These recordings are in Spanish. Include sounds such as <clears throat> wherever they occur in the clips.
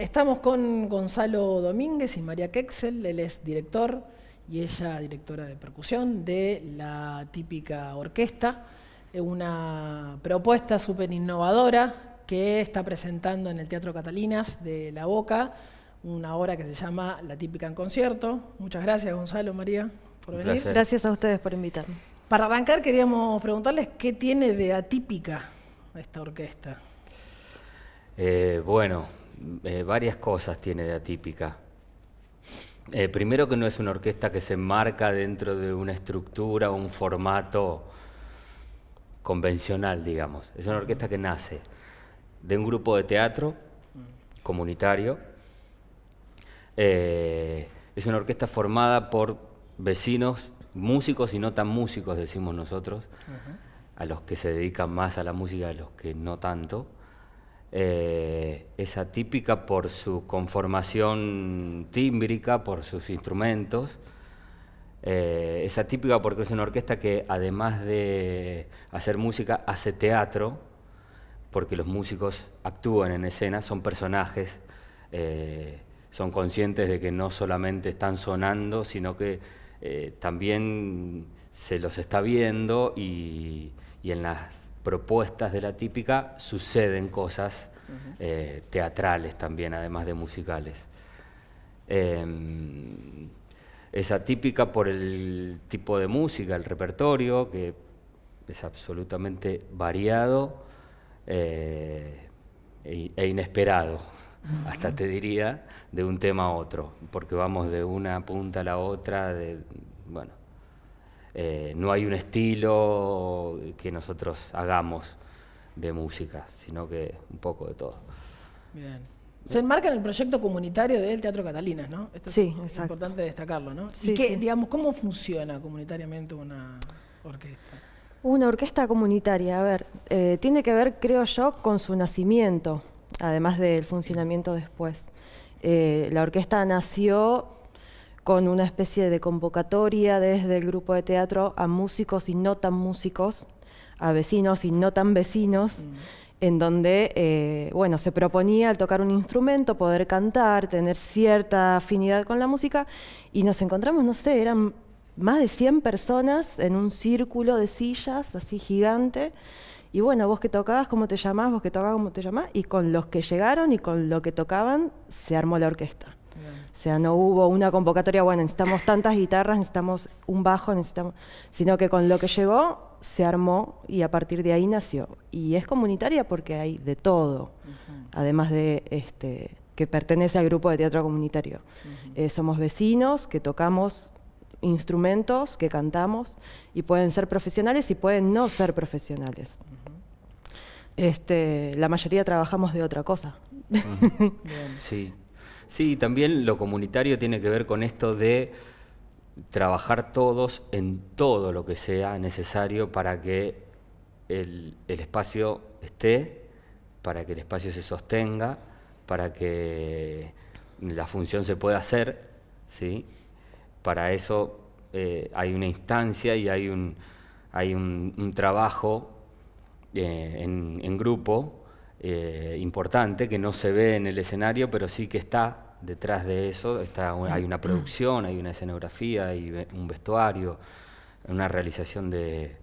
Estamos con Gonzalo Domínguez y María Quexel, él es director y ella directora de percusión de la típica orquesta, una propuesta súper innovadora que está presentando en el Teatro Catalinas de La Boca, una obra que se llama La típica en concierto. Muchas gracias Gonzalo, María, por venir. Gracias a ustedes por invitarme. Para arrancar queríamos preguntarles qué tiene de atípica esta orquesta. Eh, bueno, eh, varias cosas tiene de atípica. Eh, primero que no es una orquesta que se marca dentro de una estructura o un formato convencional, digamos. Es una orquesta que nace de un grupo de teatro comunitario. Eh, es una orquesta formada por vecinos, músicos y no tan músicos, decimos nosotros, a los que se dedican más a la música, a los que no tanto. Eh, es atípica por su conformación tímbrica, por sus instrumentos. Eh, es atípica porque es una orquesta que además de hacer música hace teatro, porque los músicos actúan en escena, son personajes, eh, son conscientes de que no solamente están sonando, sino que también se los está viendo y en las propuestas de la típica, suceden cosas eh, teatrales también, además de musicales. Em, es atípica por el tipo de música, el repertorio, que es absolutamente variado eh, e, e inesperado, hasta te diría, de un tema a otro, porque vamos de una punta a la otra, de, bueno, eh, no hay un estilo que nosotros hagamos de música, sino que un poco de todo. Bien. Se enmarca en el proyecto comunitario del Teatro Catalinas, ¿no? sí, es importante destacarlo, ¿no? Sí, digamos, cómo funciona comunitariamente una orquesta? Una orquesta comunitaria, a ver, eh, tiene que ver, creo yo, con su nacimiento, además del funcionamiento después. Eh, la orquesta nació con una especie de convocatoria desde el grupo de teatro a músicos y no tan músicos, a vecinos y no tan vecinos, mm. en donde, eh, bueno, se proponía el tocar un instrumento poder cantar, tener cierta afinidad con la música, y nos encontramos, no sé, eran más de 100 personas en un círculo de sillas así gigante. Y bueno, vos que tocabas, cómo te llamás, vos que tocabas, cómo te llamás, y con los que llegaron y con lo que tocaban se armó la orquesta. O sea, no hubo una convocatoria, bueno, necesitamos tantas guitarras, necesitamos un bajo, necesitamos, sino que con lo que llegó se armó y a partir de ahí nació. Y es comunitaria porque hay de todo, además de este que pertenece al grupo de teatro comunitario. Eh, somos vecinos que tocamos instrumentos, que cantamos y pueden ser profesionales y pueden no ser profesionales. Este, la mayoría trabajamos de otra cosa. sí. Sí, también lo comunitario tiene que ver con esto de trabajar todos en todo lo que sea necesario para que el, espacio esté, para que el espacio se sostenga, para que la función se pueda hacer, ¿sí? Para eso eh, hay una instancia y hay un, hay un, trabajo eh, en, en grupo eh, importante que no se ve en el escenario, pero sí que está detrás de eso. hay una producción, hay una escenografía, hay un vestuario, una realización de,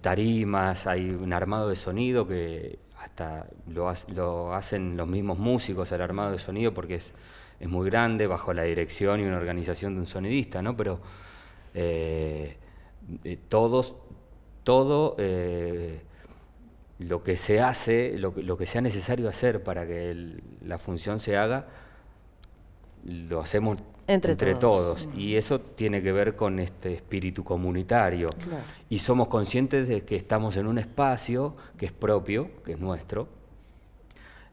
tarimas, hay un armado de sonido que hasta lo, hacen los mismos músicos el armado de sonido porque es, es, muy grande bajo la dirección y una organización de un sonidista, ¿no? Pero eh, eh, todos, todo lo que se hace, lo, que sea necesario hacer para que la función se haga, lo hacemos entre, todos. Mm. Y eso tiene que ver con este espíritu comunitario. Y somos conscientes de que estamos en un espacio que es propio, que es nuestro,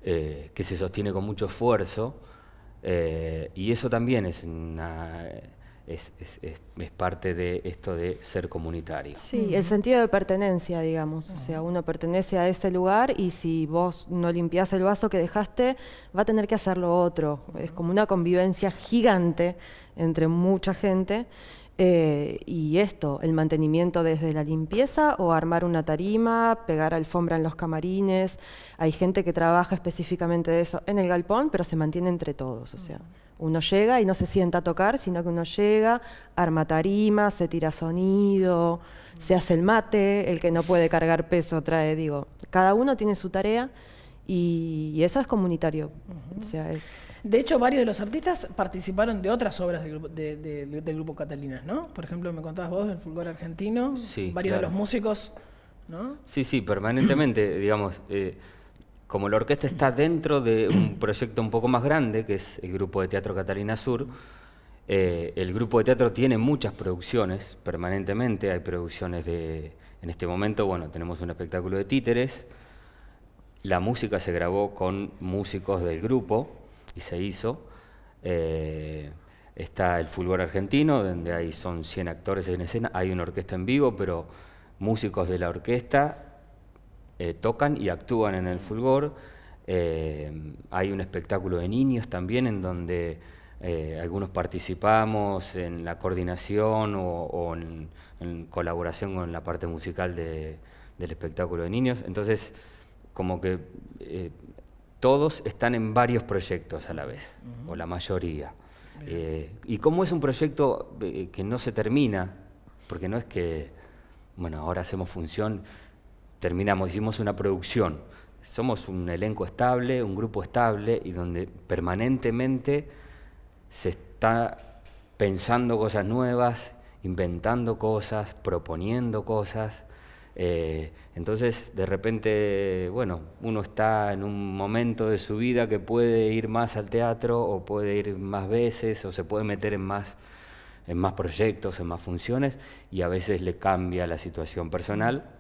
eh, que se sostiene con mucho esfuerzo. Eh, y eso también es una es, es, parte de esto de ser comunitario. Sí, el sentido de pertenencia, digamos. O sea, uno pertenece a ese lugar y si vos no limpiás el vaso que dejaste, va a tener que hacerlo otro. Es como una convivencia gigante entre mucha gente. Eh, y esto, el mantenimiento desde la limpieza o armar una tarima, pegar alfombra en los camarines. Hay gente que trabaja específicamente de eso en el galpón, pero se mantiene entre todos. O sea. Uno llega y no se sienta a tocar, sino que uno llega, arma tarima, se tira sonido, se hace el mate, el que no puede cargar peso trae, digo, cada uno tiene su tarea y, eso es comunitario. de hecho, varios de los artistas participaron de otras obras del, grupo, Catalinas, ¿no? Por ejemplo, me contabas vos del Fulgor Argentino, sí, varios de los músicos, ¿no? Sí, sí, permanentemente, <clears throat> digamos. Eh, como la orquesta está dentro de un <clears throat> proyecto un poco más grande, que es el Grupo de Teatro Catalina Sur, eh, el Grupo de Teatro tiene muchas producciones permanentemente. Hay producciones de, en este momento, bueno, tenemos un espectáculo de títeres. La música se grabó con músicos del grupo y se hizo. Eh, está el Fulgor Argentino, donde ahí son 100 actores en escena. Hay una orquesta en vivo, pero músicos de la orquesta eh, tocan y actúan en el fulgor. Eh, hay un espectáculo de niños también en donde eh, algunos participamos en la coordinación o, en, colaboración con la parte musical del espectáculo de niños. Entonces, como que todos están en varios proyectos a la vez, o la mayoría. y como es un proyecto que no se termina, porque no es que, bueno, ahora hacemos función terminamos, hicimos una producción. Somos un elenco estable, un grupo estable y donde permanentemente se está pensando cosas nuevas, inventando cosas, proponiendo cosas. Eh, entonces, de repente, bueno, uno está en un momento de su vida que puede ir más al teatro o puede ir más veces o se puede meter en más, en más proyectos, en más funciones y a veces le cambia la situación personal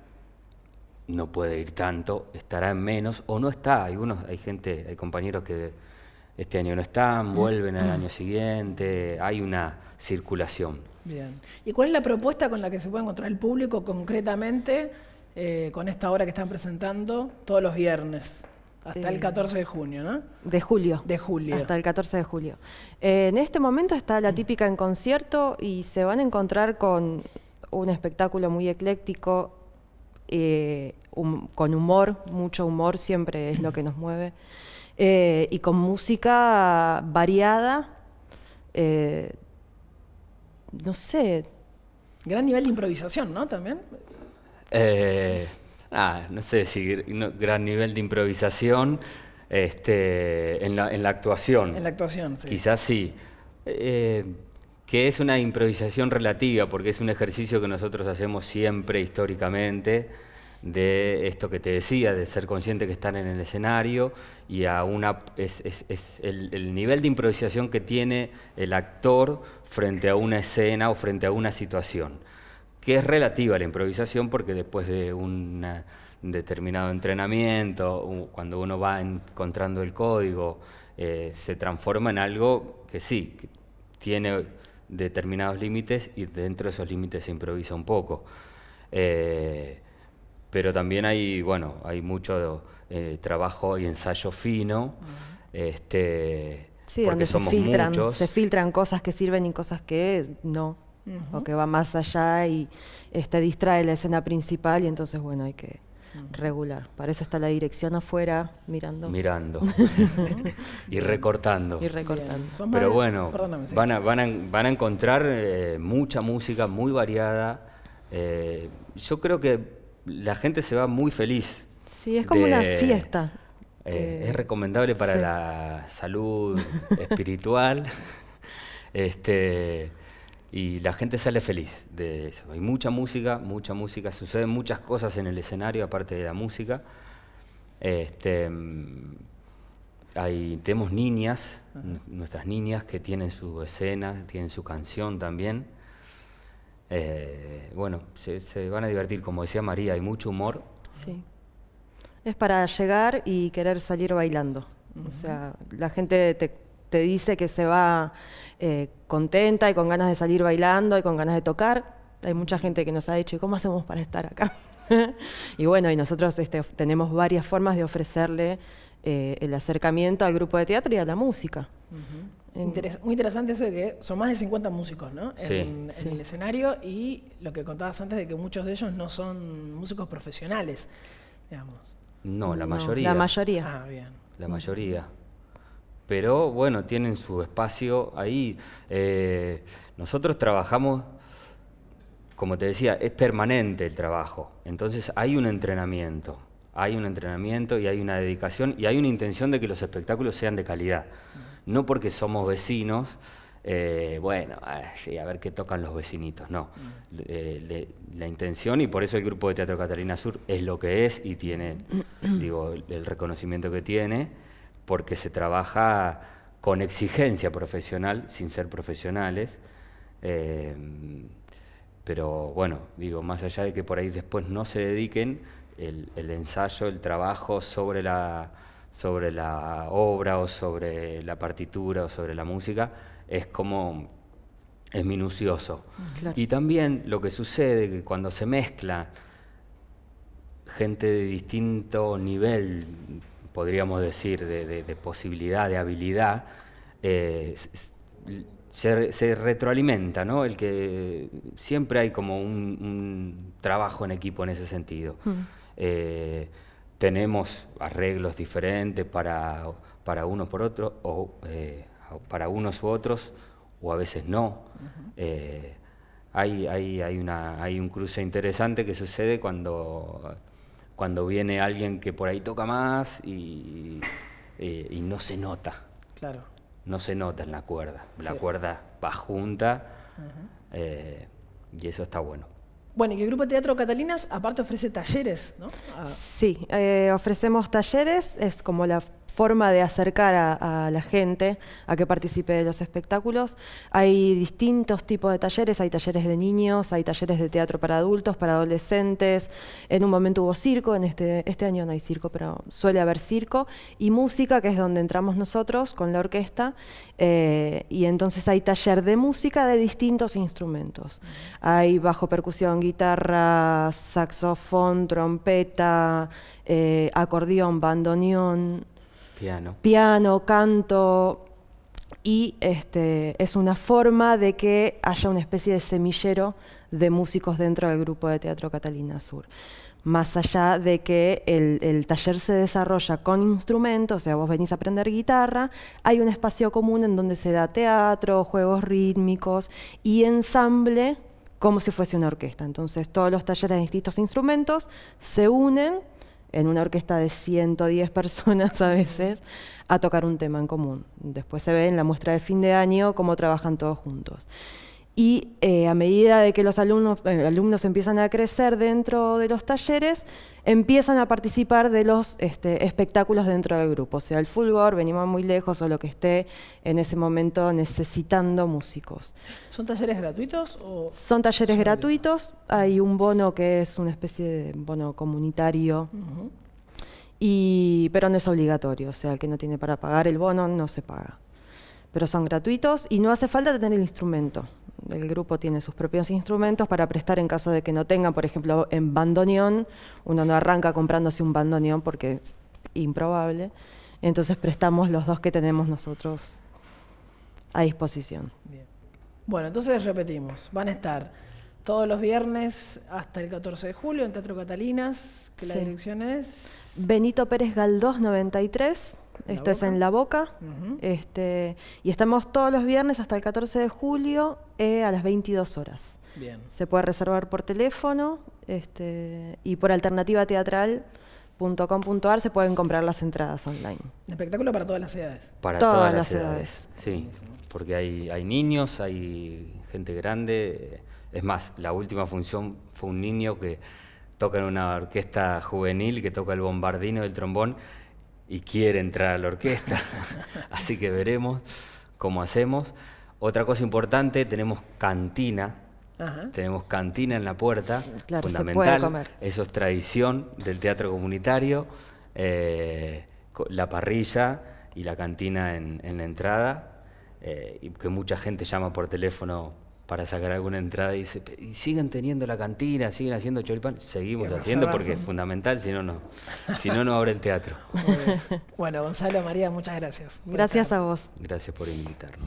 no puede ir tanto, estará en menos o no está. Hay, hay gente, hay compañeros que este año no están, mm. vuelven al mm. año siguiente, hay una circulación. Bien. ¿Y cuál es la propuesta con la que se puede encontrar el público concretamente eh, con esta obra que están presentando todos los viernes? Hasta el 14 eh, de junio, ¿no? De julio. De julio. Hasta el 14 de julio. Eh, en este momento está la típica en concierto y se van a encontrar con un espectáculo muy ecléctico, con humor, mucho humor siempre es lo que nos mueve, eh, y con música variada, eh, no sé. Gran nivel de improvisación, ¿no? También. Eh, ah, no sé si gran nivel de improvisación este, en, la, actuación. En la actuación, sí. Quizás sí. que es una improvisación relativa, porque es un ejercicio que nosotros hacemos siempre históricamente de esto que te decía, de ser consciente que están en el escenario y a una, es, es, el, nivel de improvisación que tiene el actor frente a una escena o frente a una situación, que es relativa a la improvisación porque después de un eh, determinado entrenamiento, cuando uno va encontrando el código, eh, se transforma en algo que sí, tiene determinados límites y dentro de esos límites se improvisa un poco. Eh, pero también hay, bueno, hay mucho eh, trabajo y ensayo fino, este, sí, porque donde se filtran, se filtran cosas que sirven y cosas que no, o que va más allá y este, distrae la escena principal y entonces, bueno, hay que regular. Para eso está la dirección afuera, mirando. Mirando. <laughs> y recortando. Y recortando. Pero bueno, van a, van van a encontrar eh, mucha música muy variada. Eh, yo creo que la gente se va muy feliz. Sí, es como una fiesta. Eh, es recomendable para la salud espiritual. <laughs> este, y la gente sale feliz Hay mucha música, mucha música, suceden muchas cosas en el escenario aparte de la música. Este, hay, tenemos niñas, nuestras niñas que tienen su escena, tienen su canción también. Eh, bueno, se, van a divertir, como decía María, hay mucho humor. Sí. Es para llegar y querer salir bailando. O sea, la gente te, dice que se va eh, contenta y con ganas de salir bailando y con ganas de tocar. Hay mucha gente que nos ha dicho, ¿y cómo hacemos para estar acá? <laughs> y bueno, y nosotros este, tenemos varias formas de ofrecerle eh, el acercamiento al grupo de teatro y a la música. Mm. muy interesante eso de que son más de 50 músicos, ¿no? en, el escenario y lo que contabas antes de que muchos de ellos no son músicos profesionales, digamos. No, la mayoría. La mayoría. Ah, bien. La mayoría. Pero bueno, tienen su espacio ahí. Eh, nosotros trabajamos, como te decía, es permanente el trabajo. Entonces hay un entrenamiento hay un entrenamiento y hay una dedicación y hay una intención de que los espectáculos sean de calidad. Mm no porque somos vecinos, eh, bueno, ah, sí, a ver qué tocan los vecinitos, no. Mm. Eh, la intención, y por eso el grupo de Teatro Catalina Sur es lo que es y tiene, <clears throat> digo, el reconocimiento que tiene, porque se trabaja con exigencia profesional, sin ser profesionales. Eh, pero bueno, digo, más allá de que por ahí después no se dediquen, el ensayo, el trabajo sobre la sobre la obra o sobre la partitura o sobre la música es como es minucioso. Mm, y también lo que sucede que cuando se mezcla gente de distinto nivel, podríamos decir, de, posibilidad, de habilidad, eh, se, retroalimenta, ¿no? El que siempre hay como un, trabajo en equipo en ese sentido. Mm. Eh, tenemos arreglos diferentes para, para unos por otro o eh, para unos u otros, o a veces no. Eh, hay, hay, hay, una, hay un cruce interesante que sucede cuando, cuando viene alguien que por ahí toca más y, no se nota. Claro. No se nota en la cuerda. La cuerda va junta eh, y eso está bueno. Bueno, y el Grupo Teatro Catalinas aparte ofrece talleres, ¿no? Sí, eh, ofrecemos talleres, es como la forma de acercar a, la gente a que participe de los espectáculos. Hay distintos tipos de talleres, hay talleres de niños, hay talleres de teatro para adultos, para adolescentes. En un momento hubo circo, en este, este año no hay circo, pero suele haber circo. Y música, que es donde entramos nosotros con la orquesta. Eh, y entonces hay taller de música de distintos instrumentos. Hay bajo percusión, guitarra, saxofón, trompeta, eh, acordeón, bandoneón, Piano. canto. Y este, es una forma de que haya una especie de semillero de músicos dentro del grupo de teatro Catalina Sur más allá de que el, el, taller se desarrolla con instrumentos, o sea, vos venís a aprender guitarra, hay un espacio común en donde se da teatro, juegos rítmicos y ensamble como si fuese una orquesta. Entonces todos los talleres de distintos instrumentos se unen en una orquesta de 110 personas a veces a tocar un tema en común. Después se ve en la muestra de fin de año cómo trabajan todos juntos. Y eh, a medida de que los eh, alumnos, empiezan a crecer dentro de los talleres, empiezan a participar de los este, espectáculos dentro del grupo, o sea el fulgor, venimos muy lejos o lo que esté en ese momento necesitando músicos. ¿Son talleres gratuitos? son talleres gratuitos, hay un bono que es una especie de bono comunitario. pero no es obligatorio, o sea, el que no tiene para pagar el bono no se paga. Pero son gratuitos y no hace falta tener el instrumento el grupo tiene sus propios instrumentos para prestar en caso de que no tengan, por ejemplo, en bandoneón, uno no arranca comprándose un bandoneón porque es improbable, entonces prestamos los dos que tenemos nosotros a disposición. Bien. Bueno, entonces repetimos, van a estar todos los viernes hasta el 14 de julio en Teatro Catalinas, que la dirección es... Benito Pérez Galdós 93 esto es en La Boca. este, y estamos todos los viernes hasta el 14 de julio eh, a las 22 horas. Bien. Se puede reservar por teléfono este, y por alternativa teatral. se pueden comprar las entradas online. Espectáculo para todas las edades. Para todas, las, edades. Sí, porque hay, hay niños, hay gente grande. Es más, la última función fue un niño que toca en una orquesta juvenil, que toca el bombardino el trombón y quiere entrar a la orquesta, <laughs> así que veremos cómo hacemos. Otra cosa importante, tenemos cantina, tenemos cantina en la puerta, fundamental, eso es tradición del teatro comunitario, eh, la parrilla y la cantina en, la entrada, eh, y que mucha gente llama por teléfono para sacar alguna entrada y siguen teniendo la cantina, siguen haciendo choripán, seguimos haciendo porque es fundamental, si no, no, si no, no abre el teatro. <laughs> bueno, Gonzalo, María, muchas gracias. Gracias a vos. Gracias por invitarnos.